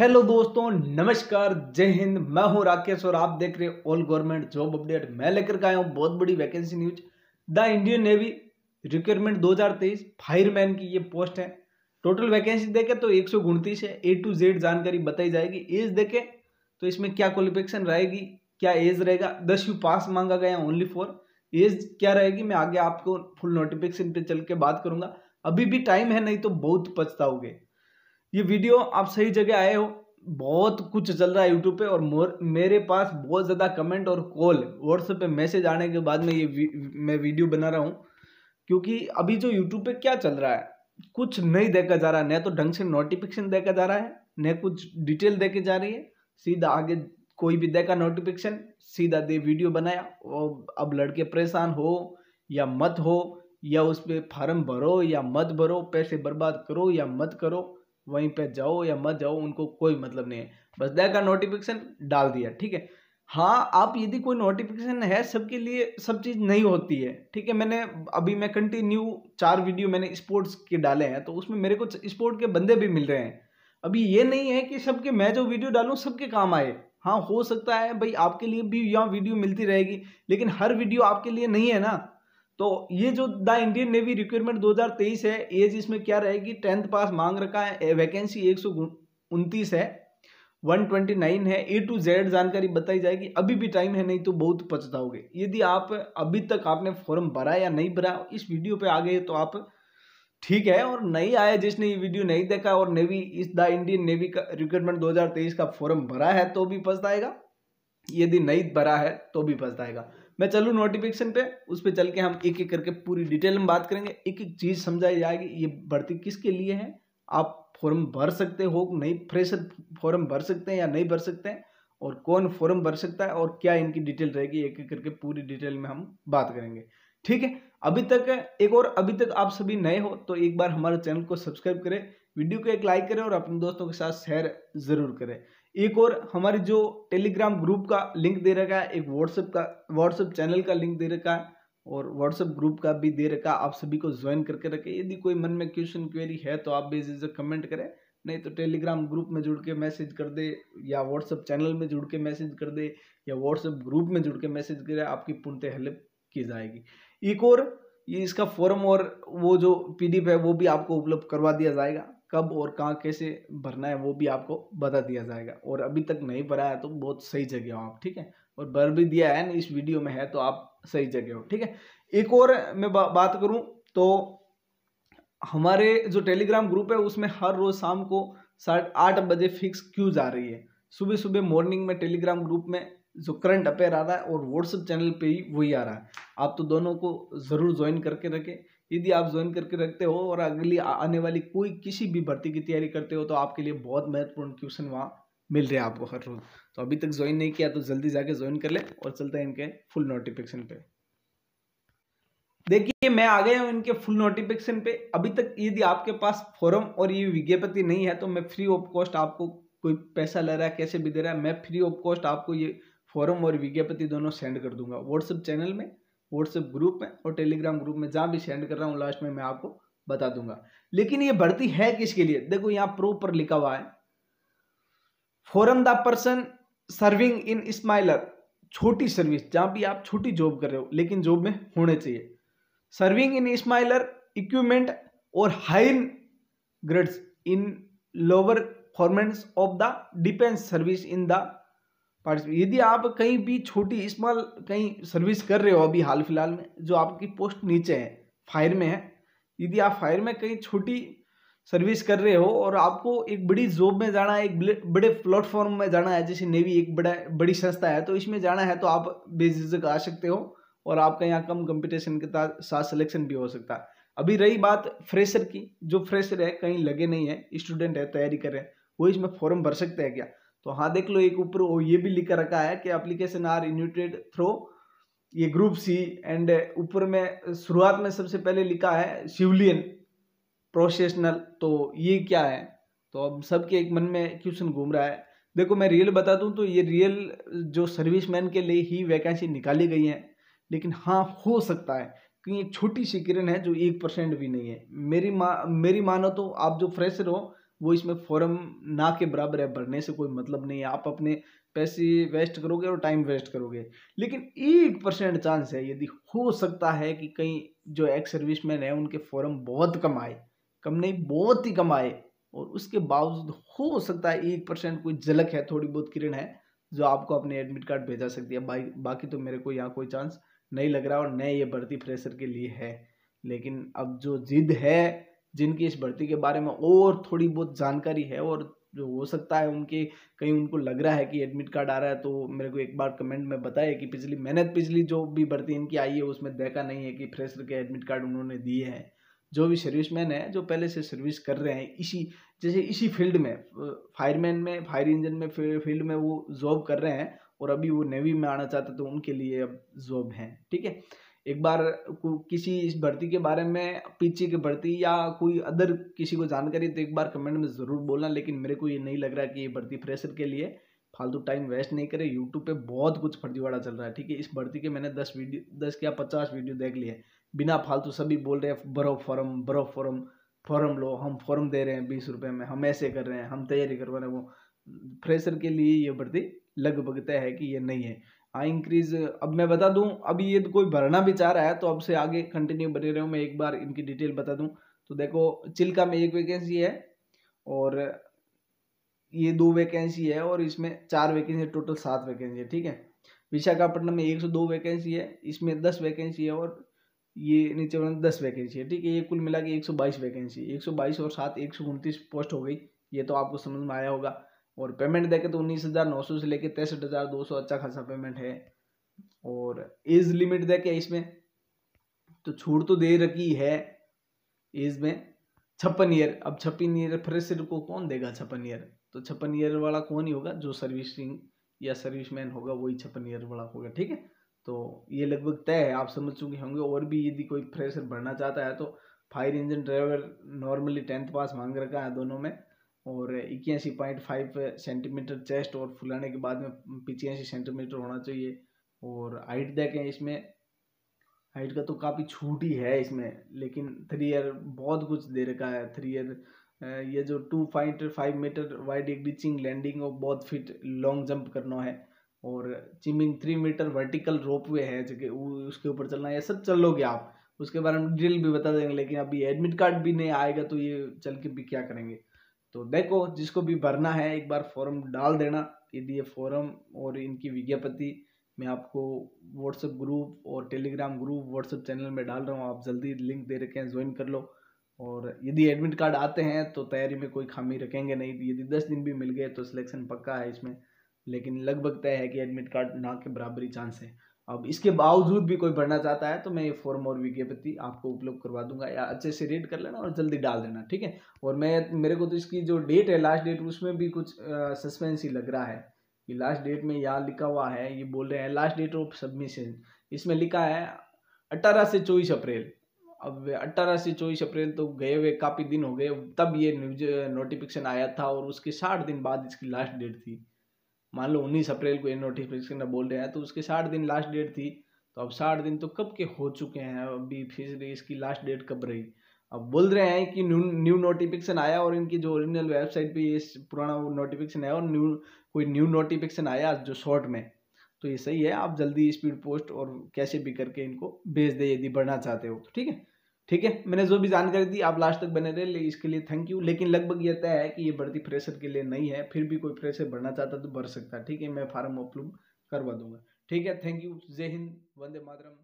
hello दोस्तों नमस्कार जय हिंद मैं हूं राकेश और आप देख रहे हो ऑल गवर्नमेंट जॉब अपडेट मैं लेकर के आया हूं बहुत बड़ी vacancy news the Indian navy requirement 2023 fireman की ये पोस्ट है टोटल वैकेंसी देखें तो एक है ए टू जेड जानकारी बताई जाएगी एज देखें तो इसमें क्या क्वालिफिकेशन रहेगी क्या एज रहेगा दसवीं पास मांगा गया ओनली फॉर एज क्या रहेगी मैं आगे आपको फुल नोटिफिकेशन पे चल के बात करूंगा अभी भी टाइम है नहीं तो बहुत पछताओगे ये वीडियो आप सही जगह आए हो बहुत कुछ चल रहा है यूट्यूब पे और मेरे पास बहुत ज़्यादा कमेंट और कॉल व्हाट्सएप पे मैसेज आने के बाद में ये वी, मैं वीडियो बना रहा हूँ क्योंकि अभी जो यूट्यूब पे क्या चल रहा है कुछ नहीं देखा जा रहा है न तो ढंग से नोटिफिकेशन देखा जा रहा है न कुछ डिटेल देखी जा रही है सीधा आगे कोई भी देखा नोटिफिकेशन सीधा दे वीडियो बनाया और अब लड़के परेशान हो या मत हो या उस पर फार्म भरो या मत भरो पैसे बर्बाद करो या मत करो वहीं पे जाओ या मत जाओ उनको कोई मतलब नहीं है बस दे का नोटिफिकेशन डाल दिया ठीक है हाँ आप यदि कोई नोटिफिकेशन है सबके लिए सब चीज़ नहीं होती है ठीक है मैंने अभी मैं कंटिन्यू चार वीडियो मैंने स्पोर्ट्स के डाले हैं तो उसमें मेरे को स्पोर्ट के बंदे भी मिल रहे हैं अभी ये नहीं है कि सबके मैं जो वीडियो डालूँ सबके काम आए हाँ हो सकता है भाई आपके लिए भी यहाँ वीडियो मिलती रहेगी लेकिन हर वीडियो आपके लिए नहीं है ना तो ये जो द इंडियन नेवी रिक्वायरमेंट 2023 है एज इसमें क्या रहेगी टेंथ पास मांग रखा है वैकेंसी एक सौ उनतीस है 129 है ए टू जेड जानकारी बताई जाएगी अभी भी टाइम है नहीं तो बहुत पछताओगे यदि आप अभी तक आपने फॉर्म भरा या नहीं भरा इस वीडियो पे आ गए तो आप ठीक है और नहीं आया जिसने ये वीडियो नहीं देखा और नेवी इस द इंडियन नेवी का रिक्रूटमेंट 2023 का फॉर्म भरा है तो भी पछताएगा यदि नहीं भरा है तो भी पछताएगा मैं चलूँ नोटिफिकेशन पे उस पर चल के हम एक एक करके पूरी डिटेल में बात करेंगे एक एक चीज़ समझाई जाएगी ये भर्ती किसके लिए है आप फॉर्म भर सकते हो नई फ्रेशर फॉर्म भर सकते हैं या नहीं भर सकते हैं और कौन फॉर्म भर सकता है और क्या इनकी डिटेल रहेगी एक एक करके पूरी डिटेल में हम बात करेंगे ठीक है अभी तक एक और अभी तक आप सभी नए हो तो एक बार हमारे चैनल को सब्सक्राइब करें वीडियो को एक लाइक करें और अपने दोस्तों के साथ शेयर जरूर करें एक और हमारे जो टेलीग्राम ग्रुप का लिंक दे रखा है एक व्हाट्सएप का व्हाट्सएप चैनल का लिंक दे रखा है और व्हाट्सएप ग्रुप का भी दे रखा आप सभी को ज्वाइन करके रखें यदि कोई मन में क्वेश्चन क्वेरी है तो आप बेझिझक कमेंट करें नहीं तो टेलीग्राम ग्रुप में जुड़ के मैसेज कर दे या व्हाट्सएप चैनल में जुड़ के मैसेज कर दे या व्हाट्सएप ग्रुप में जुड़ के मैसेज करे आपकी पूर्णतः हेल्प की जाएगी एक और ये इसका फॉर्म और वो जो पीडीएफ है वो भी आपको उपलब्ध करवा दिया जाएगा कब और कहाँ कैसे भरना है वो भी आपको बता दिया जाएगा और अभी तक नहीं भरा है तो बहुत सही जगह हो आप ठीक है और भर भी दिया है ना इस वीडियो में है तो आप सही जगह हो ठीक है एक और मैं बा, बात करूँ तो हमारे जो टेलीग्राम ग्रुप है उसमें हर रोज़ शाम को साढ़े आठ बजे फिक्स क्यूज आ रही है सुबह सुबह मॉर्निंग में टेलीग्राम ग्रुप में जो करंट अपेयर आ रहा है और व्हाट्सअप चैनल पे ही वही आ रहा है आप तो दोनों को ज़रूर ज्वाइन करके रखें यदि आप ज्वाइन करके रखते हो और अगली आने वाली कोई किसी भी भर्ती की तैयारी करते हो तो आपके लिए बहुत महत्वपूर्ण क्वेश्चन वहाँ मिल रहे हैं आपको हर रोज़ तो अभी तक ज्वाइन नहीं किया तो जल्दी जाके ज्वाइन कर ले और चलते हैं इनके फुल नोटिफिकेशन पे देखिए मैं आ गया हूँ इनके फुल नोटिफिकेशन पे अभी तक यदि आपके पास फॉर्म और ये विज्ञापति नहीं है तो मैं फ्री ऑफ कॉस्ट आपको कोई पैसा ले रहा है कैसे भी दे रहा है मैं फ्री ऑफ कॉस्ट आपको ये फॉरम और विज्ञापति दोनों सेंड कर दूंगा व्हाट्सएप चैनल में व्हाट्सएप ग्रुप में और टेलीग्राम ग्रुप में जहाँ भी सेंड कर रहा हूँ लास्ट में मैं आपको बता दूंगा लेकिन ये भर्ती है किसके लिए देखो यहाँ प्रो पर लिखा हुआ है from the person serving in similar छोटी सर्विस जहाँ भी आप छोटी जॉब कर रहे हो लेकिन जॉब में होने चाहिए सर्विंग इन स्माइलर इक्विपमेंट और high grades in lower formations of the defence service in the participate यदि आप कहीं भी छोटी स्मॉल कहीं सर्विस कर रहे हो अभी हाल फिलहाल में जो आपकी पोस्ट नीचे है फायर में है यदि आप फायर में कहीं छोटी सर्विस कर रहे हो और आपको एक बड़ी जॉब में जाना है एक बड़े प्लेटफॉर्म में जाना है जैसे नेवी एक बड़ा बड़ी संस्था है तो इसमें जाना है तो आप बेझिझक आ सकते हो और आपका यहाँ कम कंपटीशन के साथ सिलेक्शन भी हो सकता है अभी रही बात फ्रेशर की जो फ्रेशर है कहीं लगे नहीं है स्टूडेंट है तैयारी कर रहे हैं वो इसमें फॉर्म भर सकते हैं क्या तो हाँ देख लो एक ऊपर ये भी लिख रखा है कि एप्लीकेशन आर इन्यूटेड थ्रो ये ग्रुप सी एंड ऊपर में शुरुआत में सबसे पहले लिखा है शिवलियन प्रोफेशनल तो ये क्या है तो अब सबके एक मन में क्वेश्चन घूम रहा है देखो मैं रियल बता दूं तो ये रियल जो सर्विसमैन के लिए ही वैकेंसी निकाली गई है लेकिन हाँ हो सकता है क्योंकि छोटी सी किरण है जो एक परसेंट भी नहीं है मेरी मा मेरी मानो तो आप जो फ्रेशर हो वो इसमें फॉर्म ना के बराबर है भरने से कोई मतलब नहीं है आप अपने पैसे वेस्ट करोगे और टाइम वेस्ट करोगे लेकिन एक परसेंट चांस है यदि हो सकता है कि कहीं जो एक्स सर्विस मैन है उनके फॉर्म बहुत कम आए कम नहीं बहुत ही कम आए और उसके बावजूद हो सकता है एक परसेंट कोई झलक है थोड़ी बहुत किरण है जो आपको अपने एडमिट कार्ड भेजा सकती है बाकी तो मेरे को यहाँ कोई चांस नहीं लग रहा और न ये भर्ती फ्रेशर के लिए है लेकिन अब जो जिद है जिनकी इस भर्ती के बारे में और थोड़ी बहुत जानकारी है और जो हो सकता है उनके कहीं उनको लग रहा है कि एडमिट कार्ड आ रहा है तो मेरे को एक बार कमेंट में बताए कि पिछली मेहनत पिछली जो भी भर्ती इनकी आई है उसमें देखा नहीं है कि फ्रेशर के एडमिट कार्ड उन्होंने दिए हैं जो भी सर्विसमैन है जो पहले से सर्विस कर रहे हैं इसी जैसे इसी फील्ड में फायरमैन में फायर इंजन में फील्ड में वो जॉब कर रहे हैं और अभी वो नेवी में आना चाहते तो उनके लिए अब जॉब हैं ठीक है एक बार किसी इस भर्ती के बारे में पीछे की भर्ती या कोई अदर किसी को जानकारी तो एक बार कमेंट में ज़रूर बोलना लेकिन मेरे को ये नहीं लग रहा कि ये भर्ती फ्रेशर के लिए फालतू टाइम वेस्ट नहीं करें यूट्यूब पे बहुत कुछ फर्जीवाड़ा चल रहा है ठीक है इस भर्ती के मैंने दस वीडियो दस या पचास वीडियो देख लिए बिना फालतू सभी बोल रहे हैं बरो फॉर्म बरो फॉर्म फॉर्म लो हम फॉर्म दे रहे हैं बीस रुपये में हम ऐसे कर रहे हैं हम तैयारी करवा रहे हैं वो फ्रेशर के लिए ये भर्ती लगभग तय है कि ये नहीं है हाँ इंक्रीज अब मैं बता दूं अभी ये तो कोई भरना भी चाह रहा है तो अब से आगे कंटिन्यू बने रहे मैं एक बार इनकी डिटेल बता दूं तो देखो चिल्का में एक वैकेंसी है और ये दो वैकेंसी है और इसमें चार वैकेंसी टोटल सात वैकेंसी है ठीक है विशाखापट्टनम में एक सौ दो वैकेंसी है इसमें दस वैकेंसी है और ये नीचे वाला दस वैकेंसी है ठीक है ये कुल मिला के एक सौ बाईस वैकेंसी एक सौ बाईस और सात एक सौ उनतीस पोस्ट हो गई ये तो आपको समझ में आया होगा और पेमेंट देखें तो उन्नीस हज़ार नौ सौ से लेकर तिरसठ हज़ार दो सौ अच्छा खासा पेमेंट है और एज लिमिट देखें इसमें तो छूट तो दे रखी है एज में छप्पन ईयर अब छप्पन ईयर फ्रेशर को कौन देगा छप्पन ईयर तो छप्पन ईयर वाला कौन ही होगा जो सर्विसिंग या सर्विसमैन होगा वही छप्पन ईयर वाला होगा ठीक है तो ये लगभग तय है आप समझ चुके होंगे और भी यदि कोई फ्रेशर भरना चाहता है तो fire engine driver normally tenth pass मांग रखा है दोनों में और इक्यासी पॉइंट फाइव सेंटीमीटर चेस्ट और फुलाने के बाद में पिचासी सेंटीमीटर होना चाहिए और हाइट देखें इसमें हाइट का तो काफ़ी छूट ही है इसमें लेकिन थ्री ईयर बहुत कुछ दे रखा है थ्री ईयर ये जो two point five metre wide एक डिचिंग लैंडिंग और बहुत फिट लॉन्ग जंप करना है और चिमिंग थ्री मीटर वर्टिकल रोप वे है जगह उसके ऊपर चलना है सब चल लोगे आप उसके बारे में डिटेल भी बता देंगे लेकिन अभी एडमिट कार्ड भी नहीं आएगा तो ये चल के भी क्या करेंगे तो देखो जिसको भी भरना है एक बार फॉर्म डाल देना यदि ये फॉर्म और इनकी विज्ञापति मैं आपको व्हाट्सएप ग्रुप और टेलीग्राम ग्रुप व्हाट्सएप चैनल में डाल रहा हूँ आप जल्दी लिंक दे रखे हैं ज्वाइन कर लो और यदि एडमिट कार्ड आते हैं तो तैयारी में कोई खामी रखेंगे नहीं यदि दस दिन भी मिल गए तो सिलेक्शन पक्का है इसमें लेकिन लगभग तय है कि एडमिट कार्ड ना के बराबरी चांस है अब इसके बावजूद भी कोई भरना चाहता है तो मैं ये फॉर्म और विज्ञप्ति आपको उपलब्ध करवा दूंगा या अच्छे से रीड कर लेना और जल्दी डाल देना ठीक है और मैं मेरे को तो इसकी जो डेट है लास्ट डेट उसमें भी कुछ सस्पेंस ही लग रहा है कि लास्ट डेट में यहाँ लिखा हुआ है ये बोल रहे हैं लास्ट डेट ऑफ सबमिशन इसमें लिखा है अट्ठारह से चौबीस अप्रैल अब अट्ठारह से चौबीस अप्रैल तो गए हुए काफ़ी दिन हो गए तब ये न्यूज नोटिफिकेशन आया था और उसके साठ दिन बाद इसकी लास्ट डेट थी मान लो उन्नीस अप्रैल को ये नोटिफिकेशन का बोल रहा है तो उसके साठ दिन लास्ट डेट थी तो अब साठ दिन तो कब के हो चुके हैं अभी फिर इसकी लास्ट डेट कब रही अब बोल रहे हैं कि न्यू न्यू नोटिफिकेशन आया और इनकी जो ओरिजिनल वेबसाइट पे ये पुराना नोटिफिकेशन है और न्यू कोई न्यू नोटिफिकेशन आया जो शॉर्ट में तो ये सही है आप जल्दी स्पीड पोस्ट और कैसे भी करके इनको भेज दे यदि बढ़ना चाहते हो तो ठीक है ठीक है मैंने जो भी जानकारी दी आप लास्ट तक बने रहे ले इसके लिए थैंक यू लेकिन लगभग यह तय है कि ये भर्ती फ्रेशर के लिए नहीं है फिर भी कोई फ्रेशर भरना चाहता तो भर सकता है ठीक है मैं फार्म अपलोड करवा दूंगा ठीक है थैंक यू जय हिंद वंदे मातरम